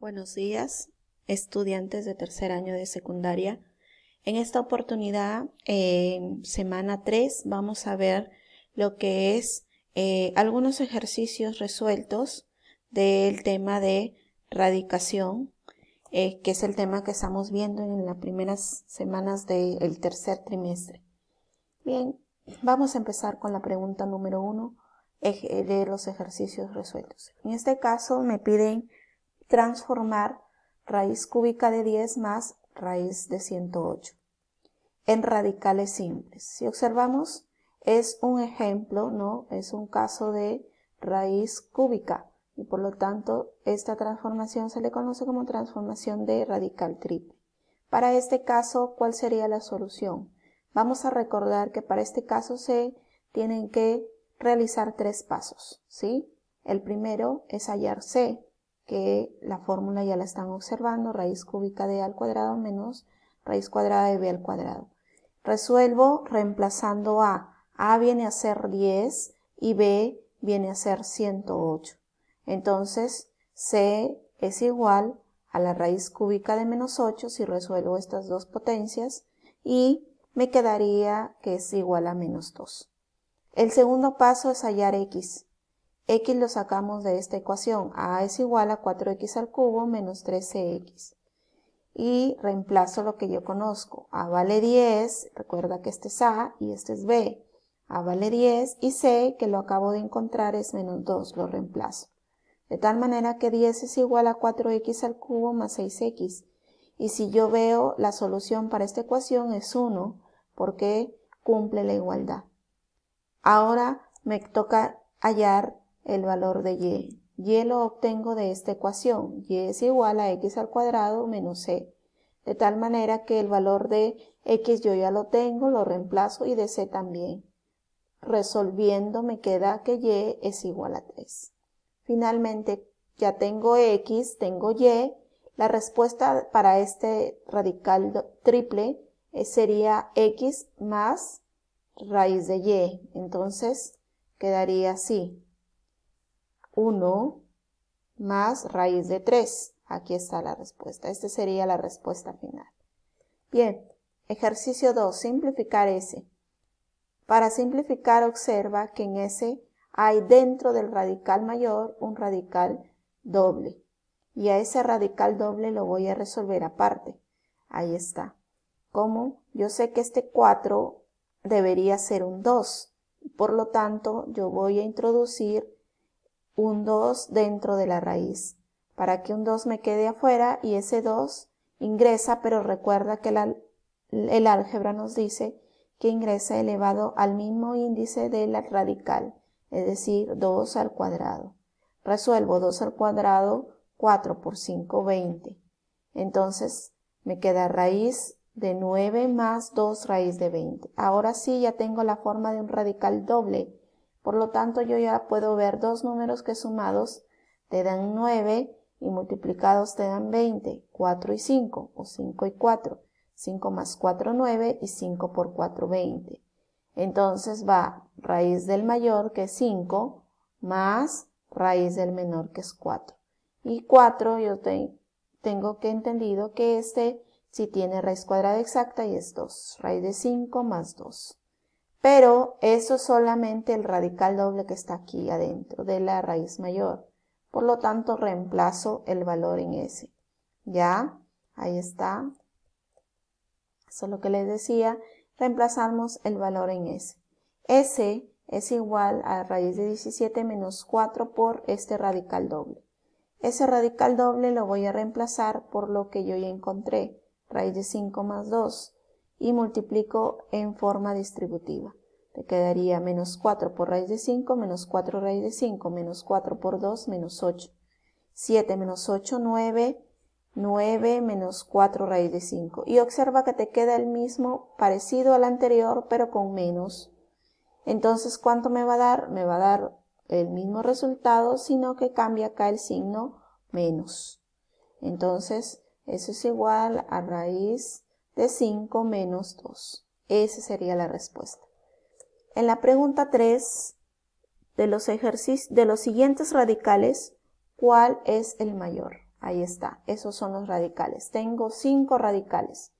Buenos días, estudiantes de tercer año de secundaria. En esta oportunidad, en eh, semana 3, vamos a ver lo que es eh, algunos ejercicios resueltos del tema de radicación, eh, que es el tema que estamos viendo en las primeras semanas del tercer trimestre. Bien, vamos a empezar con la pregunta número uno de los ejercicios resueltos. En este caso me piden transformar raíz cúbica de 10 más raíz de 108 en radicales simples. Si observamos, es un ejemplo, ¿no? Es un caso de raíz cúbica y por lo tanto esta transformación se le conoce como transformación de radical triple. Para este caso, ¿cuál sería la solución? Vamos a recordar que para este caso se tienen que realizar tres pasos, ¿sí? El primero es hallar C, que la fórmula ya la están observando, raíz cúbica de a al cuadrado menos raíz cuadrada de b al cuadrado. Resuelvo reemplazando a. a viene a ser 10 y b viene a ser 108. Entonces, c es igual a la raíz cúbica de menos 8 si resuelvo estas dos potencias y me quedaría que es igual a menos 2. El segundo paso es hallar x x lo sacamos de esta ecuación. a es igual a 4x al cubo menos 13x. Y reemplazo lo que yo conozco. a vale 10, recuerda que este es a y este es b. a vale 10 y c, que lo acabo de encontrar, es menos 2, lo reemplazo. De tal manera que 10 es igual a 4x al cubo más 6x. Y si yo veo la solución para esta ecuación es 1, porque cumple la igualdad. Ahora me toca hallar el valor de y. y lo obtengo de esta ecuación. y es igual a x al cuadrado menos c. De tal manera que el valor de x yo ya lo tengo, lo reemplazo y de c también. Resolviendo me queda que y es igual a 3. Finalmente, ya tengo x, tengo y. La respuesta para este radical triple eh, sería x más raíz de y. Entonces, quedaría así. 1 más raíz de 3. Aquí está la respuesta. Esta sería la respuesta final. Bien, ejercicio 2, simplificar S. Para simplificar, observa que en S hay dentro del radical mayor un radical doble. Y a ese radical doble lo voy a resolver aparte. Ahí está. ¿Cómo? Yo sé que este 4 debería ser un 2. Por lo tanto, yo voy a introducir un 2 dentro de la raíz, para que un 2 me quede afuera y ese 2 ingresa, pero recuerda que el álgebra nos dice que ingresa elevado al mismo índice del radical, es decir, 2 al cuadrado. Resuelvo 2 al cuadrado, 4 por 5, 20. Entonces me queda raíz de 9 más 2 raíz de 20. Ahora sí ya tengo la forma de un radical doble por lo tanto, yo ya puedo ver dos números que sumados te dan 9 y multiplicados te dan 20, 4 y 5, o 5 y 4. 5 más 4, 9 y 5 por 4, 20. Entonces va raíz del mayor que es 5 más raíz del menor que es 4. Y 4 yo tengo que entendido que este si tiene raíz cuadrada exacta y es 2. Raíz de 5 más 2. Pero eso es solamente el radical doble que está aquí adentro de la raíz mayor. Por lo tanto, reemplazo el valor en S. ¿Ya? Ahí está. Eso es lo que les decía. Reemplazamos el valor en S. S es igual a raíz de 17 menos 4 por este radical doble. Ese radical doble lo voy a reemplazar por lo que yo ya encontré, raíz de 5 más 2, y multiplico en forma distributiva. Te quedaría menos 4 por raíz de 5, menos 4 raíz de 5, menos 4 por 2, menos 8. 7 menos 8, 9. 9 menos 4 raíz de 5. Y observa que te queda el mismo, parecido al anterior, pero con menos. Entonces, ¿cuánto me va a dar? Me va a dar el mismo resultado, sino que cambia acá el signo menos. Entonces, eso es igual a raíz de 5 menos 2. Esa sería la respuesta. En la pregunta 3 de los, de los siguientes radicales, ¿cuál es el mayor? Ahí está, esos son los radicales. Tengo 5 radicales.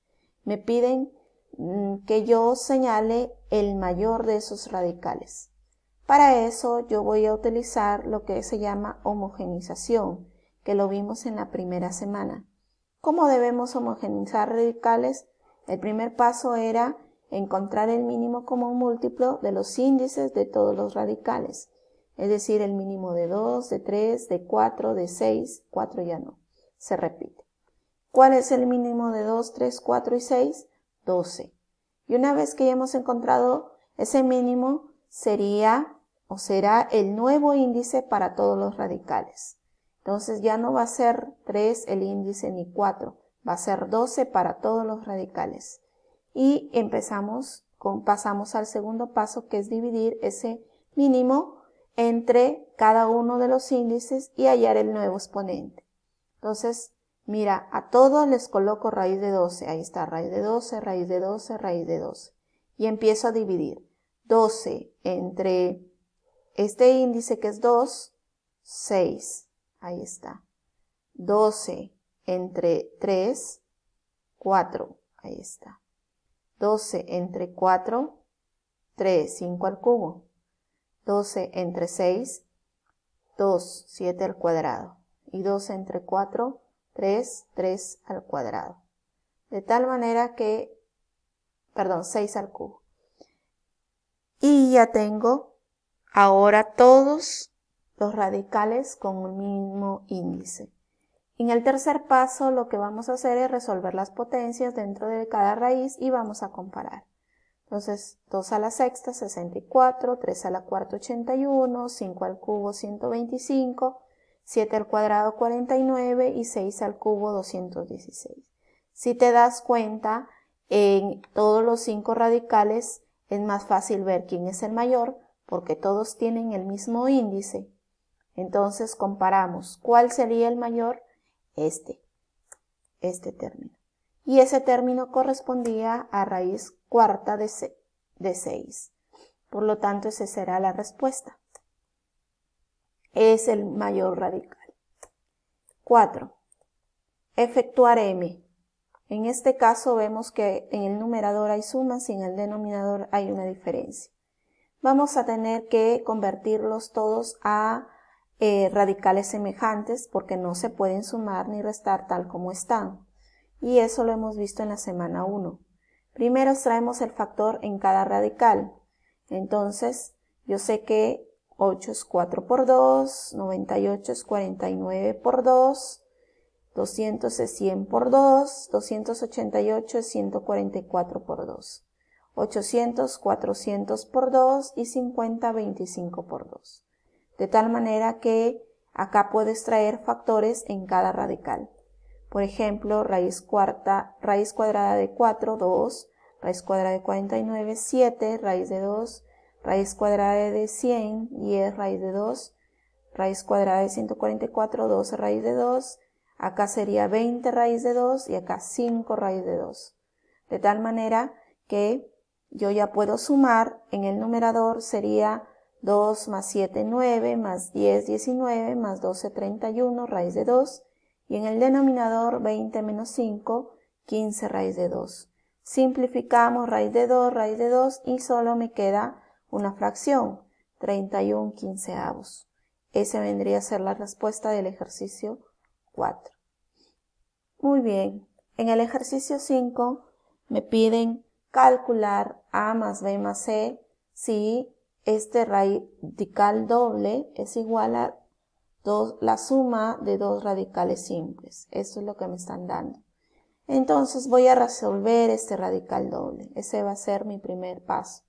Me piden mm, que yo señale el mayor de esos radicales. Para eso yo voy a utilizar lo que se llama homogenización, que lo vimos en la primera semana. ¿Cómo debemos homogenizar radicales? El primer paso era encontrar el mínimo como múltiplo de los índices de todos los radicales, es decir, el mínimo de 2, de 3, de 4, de 6, 4 ya no, se repite. ¿Cuál es el mínimo de 2, 3, 4 y 6? 12. Y una vez que ya hemos encontrado ese mínimo, sería o será el nuevo índice para todos los radicales. Entonces ya no va a ser 3 el índice ni 4, va a ser 12 para todos los radicales y empezamos con, pasamos al segundo paso que es dividir ese mínimo entre cada uno de los índices y hallar el nuevo exponente. Entonces, mira, a todos les coloco raíz de 12. Ahí está, raíz de 12, raíz de 12, raíz de 12. Y empiezo a dividir. 12 entre este índice que es 2, 6. Ahí está. 12 entre 3, 4. Ahí está. 12 entre 4, 3, 5 al cubo. 12 entre 6, 2, 7 al cuadrado. Y 12 entre 4, 3, 3 al cuadrado. De tal manera que, perdón, 6 al cubo. Y ya tengo ahora todos los radicales con el mismo índice. En el tercer paso lo que vamos a hacer es resolver las potencias dentro de cada raíz y vamos a comparar. Entonces 2 a la sexta 64, 3 a la cuarta 81, 5 al cubo 125, 7 al cuadrado 49 y 6 al cubo 216. Si te das cuenta, en todos los 5 radicales es más fácil ver quién es el mayor porque todos tienen el mismo índice. Entonces comparamos cuál sería el mayor este, este término. Y ese término correspondía a raíz cuarta de, de 6. Por lo tanto, esa será la respuesta. Es el mayor radical. 4. Efectuar m. En este caso vemos que en el numerador hay sumas y en el denominador hay una diferencia. Vamos a tener que convertirlos todos a eh, radicales semejantes porque no se pueden sumar ni restar tal como están. Y eso lo hemos visto en la semana 1. Primero traemos el factor en cada radical. Entonces, yo sé que 8 es 4 por 2, 98 es 49 por 2, 200 es 100 por 2, 288 es 144 por 2, 800, 400 por 2 y 50, 25 por 2 de tal manera que acá puedes traer factores en cada radical. Por ejemplo, raíz, cuarta, raíz cuadrada de 4, 2, raíz cuadrada de 49, 7, raíz de 2, raíz cuadrada de 100, 10, raíz de 2, raíz cuadrada de 144, 12 raíz de 2, acá sería 20 raíz de 2 y acá 5 raíz de 2. De tal manera que yo ya puedo sumar, en el numerador sería 2 más 7, 9, más 10, 19, más 12, 31, raíz de 2. Y en el denominador 20 menos 5, 15 raíz de 2. Simplificamos raíz de 2, raíz de 2 y solo me queda una fracción, 31 quinceavos. Esa vendría a ser la respuesta del ejercicio 4. Muy bien, en el ejercicio 5 me piden calcular A más B más C si este radical doble es igual a la suma de dos radicales simples. Esto es lo que me están dando. Entonces voy a resolver este radical doble. Ese va a ser mi primer paso.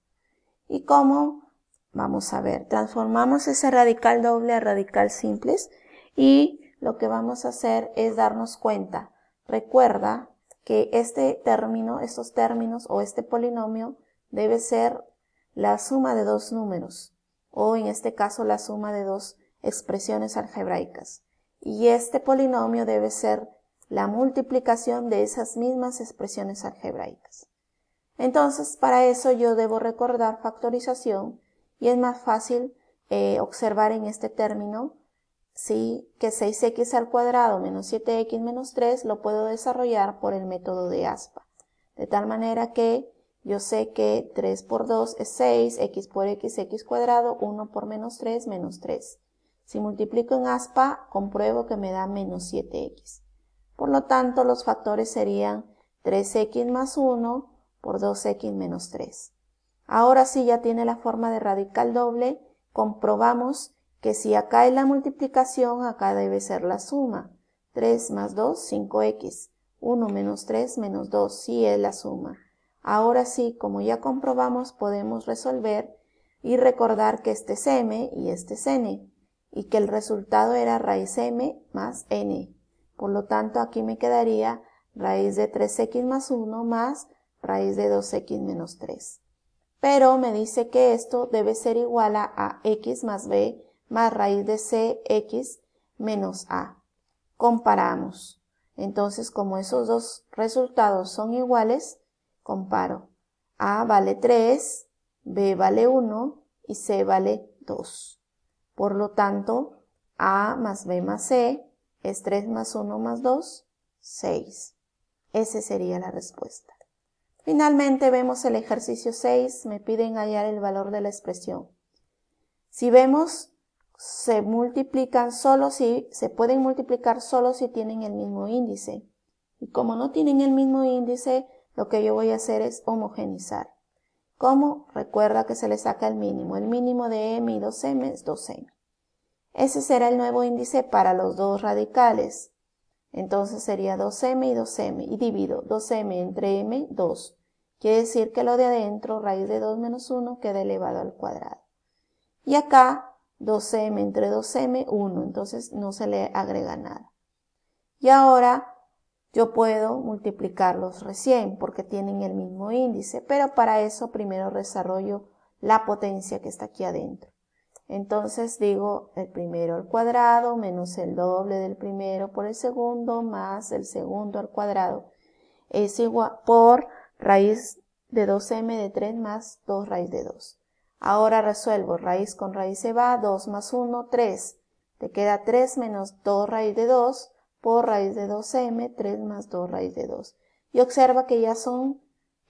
¿Y cómo? Vamos a ver. Transformamos ese radical doble a radical simples y lo que vamos a hacer es darnos cuenta. Recuerda que este término, estos términos o este polinomio debe ser la suma de dos números, o en este caso la suma de dos expresiones algebraicas. Y este polinomio debe ser la multiplicación de esas mismas expresiones algebraicas. Entonces, para eso yo debo recordar factorización y es más fácil eh, observar en este término ¿sí? que 6x al cuadrado menos 7x menos 3 lo puedo desarrollar por el método de ASPA. De tal manera que yo sé que 3 por 2 es 6, x por x, x cuadrado, 1 por menos 3, menos 3. Si multiplico en aspa, compruebo que me da menos 7x. Por lo tanto, los factores serían 3x más 1 por 2x menos 3. Ahora sí ya tiene la forma de radical doble. Comprobamos que si acá es la multiplicación, acá debe ser la suma. 3 más 2, 5x. 1 menos 3 menos 2, sí es la suma. Ahora sí, como ya comprobamos, podemos resolver y recordar que este es m y este es n, y que el resultado era raíz m más n. Por lo tanto, aquí me quedaría raíz de 3x más 1 más raíz de 2x menos 3. Pero me dice que esto debe ser igual a x más b más raíz de cx menos a. Comparamos. Entonces, como esos dos resultados son iguales, comparo. A vale 3, B vale 1 y C vale 2. Por lo tanto, A más B más C es 3 más 1 más 2, 6. Esa sería la respuesta. Finalmente vemos el ejercicio 6, me piden hallar el valor de la expresión. Si vemos, se multiplican solo si, se pueden multiplicar solo si tienen el mismo índice. Y como no tienen el mismo índice, lo que yo voy a hacer es homogenizar. ¿Cómo? Recuerda que se le saca el mínimo. El mínimo de m y 2m es 2m. Ese será el nuevo índice para los dos radicales. Entonces sería 2m y 2m. Y divido 2m entre m, 2. Quiere decir que lo de adentro, raíz de 2 menos 1, queda elevado al cuadrado. Y acá, 2m entre 2m, 1. Entonces no se le agrega nada. Y ahora yo puedo multiplicarlos recién porque tienen el mismo índice, pero para eso primero desarrollo la potencia que está aquí adentro. Entonces digo el primero al cuadrado menos el doble del primero por el segundo más el segundo al cuadrado es igual por raíz de 2m de 3 más 2 raíz de 2. Ahora resuelvo, raíz con raíz se va, 2 más 1, 3. Te queda 3 menos 2 raíz de 2 por raíz de 2m, 3 más 2 raíz de 2. Y observa que ya son,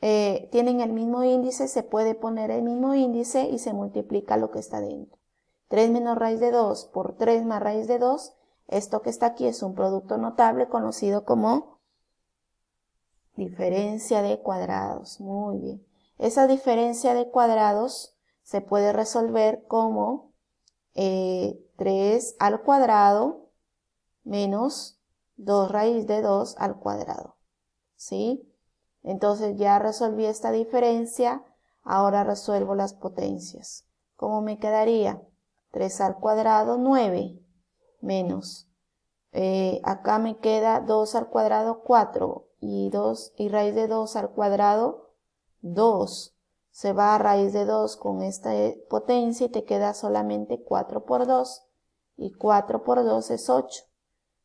eh, tienen el mismo índice, se puede poner el mismo índice y se multiplica lo que está dentro. 3 menos raíz de 2 por 3 más raíz de 2, esto que está aquí es un producto notable conocido como diferencia de cuadrados. Muy bien. Esa diferencia de cuadrados se puede resolver como 3 eh, al cuadrado menos 2 raíz de 2 al cuadrado. ¿Sí? Entonces ya resolví esta diferencia, ahora resuelvo las potencias. ¿Cómo me quedaría? 3 al cuadrado, 9, menos. Eh, acá me queda 2 al cuadrado, 4, y, 2, y raíz de 2 al cuadrado, 2. Se va a raíz de 2 con esta eh, potencia y te queda solamente 4 por 2. Y 4 por 2 es 8.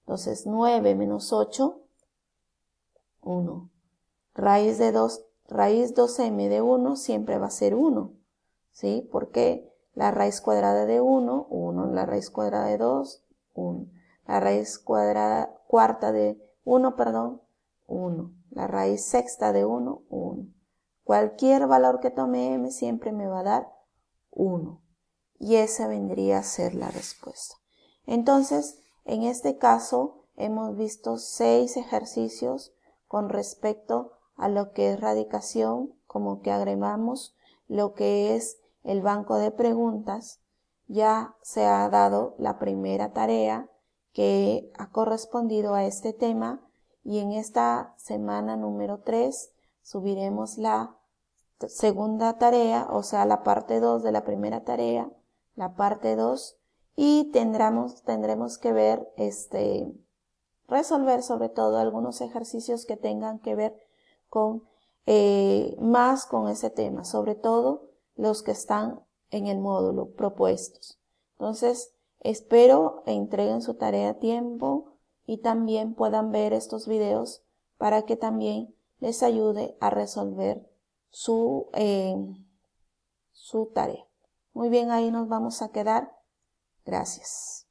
Entonces 9 menos 8, 1. Raíz de 2, raíz 2m de 1 siempre va a ser 1, ¿sí? Porque la raíz cuadrada de 1, 1, la raíz cuadrada de 2, 1. La raíz cuadrada, cuarta de 1, perdón, 1. La raíz sexta de 1, 1. Cualquier valor que tome m siempre me va a dar 1. Y esa vendría a ser la respuesta. Entonces, en este caso, hemos visto seis ejercicios con respecto a lo que es radicación, como que agregamos lo que es el banco de preguntas. Ya se ha dado la primera tarea que ha correspondido a este tema y en esta semana número 3 subiremos la segunda tarea, o sea, la parte 2 de la primera tarea, la parte 2 y tendremos, tendremos que ver, este, resolver sobre todo algunos ejercicios que tengan que ver con eh, más con ese tema, sobre todo los que están en el módulo propuestos. Entonces, espero e entreguen su tarea a tiempo y también puedan ver estos videos para que también les ayude a resolver su, eh, su tarea. Muy bien, ahí nos vamos a quedar. Gracias.